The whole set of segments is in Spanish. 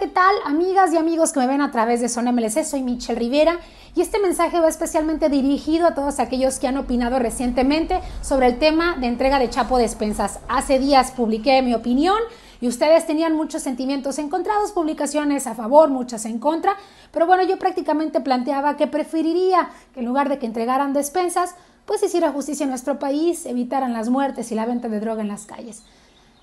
¿qué tal? Amigas y amigos que me ven a través de Zona MLC, soy Michelle Rivera y este mensaje va especialmente dirigido a todos aquellos que han opinado recientemente sobre el tema de entrega de Chapo Despensas. Hace días publiqué mi opinión y ustedes tenían muchos sentimientos encontrados, publicaciones a favor, muchas en contra, pero bueno, yo prácticamente planteaba que preferiría que en lugar de que entregaran despensas, pues hiciera justicia en nuestro país, evitaran las muertes y la venta de droga en las calles.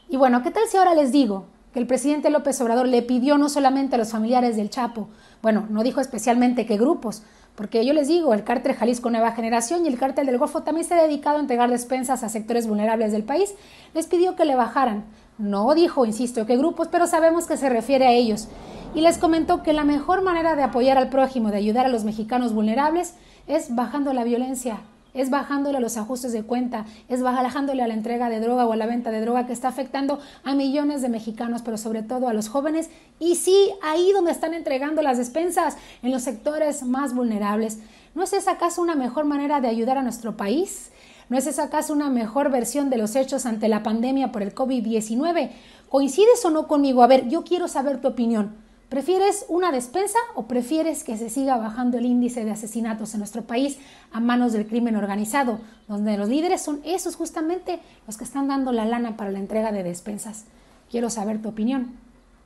Y bueno, ¿qué tal si ahora les digo el presidente López Obrador le pidió no solamente a los familiares del Chapo, bueno, no dijo especialmente qué grupos, porque yo les digo, el cártel Jalisco Nueva Generación y el cártel del Golfo también se ha dedicado a entregar despensas a sectores vulnerables del país, les pidió que le bajaran. No dijo, insisto, qué grupos, pero sabemos que se refiere a ellos. Y les comentó que la mejor manera de apoyar al prójimo, de ayudar a los mexicanos vulnerables, es bajando la violencia, es bajándole a los ajustes de cuenta, es bajándole a la entrega de droga o a la venta de droga que está afectando a millones de mexicanos, pero sobre todo a los jóvenes y sí, ahí donde están entregando las despensas, en los sectores más vulnerables. ¿No es esa acaso una mejor manera de ayudar a nuestro país? ¿No es esa acaso una mejor versión de los hechos ante la pandemia por el COVID-19? ¿Coincides o no conmigo? A ver, yo quiero saber tu opinión. ¿Prefieres una despensa o prefieres que se siga bajando el índice de asesinatos en nuestro país a manos del crimen organizado, donde los líderes son esos justamente los que están dando la lana para la entrega de despensas? Quiero saber tu opinión.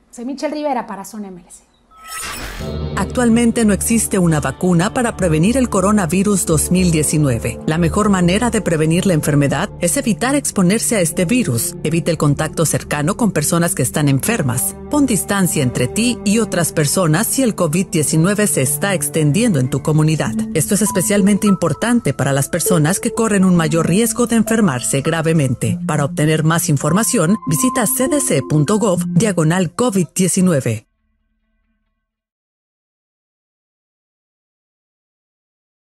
Soy Michelle Rivera para Zona MLC. Actualmente no existe una vacuna para prevenir el coronavirus 2019. La mejor manera de prevenir la enfermedad es evitar exponerse a este virus. Evite el contacto cercano con personas que están enfermas. Pon distancia entre ti y otras personas si el COVID-19 se está extendiendo en tu comunidad. Esto es especialmente importante para las personas que corren un mayor riesgo de enfermarse gravemente. Para obtener más información, visita cdc.gov diagonal COVID-19.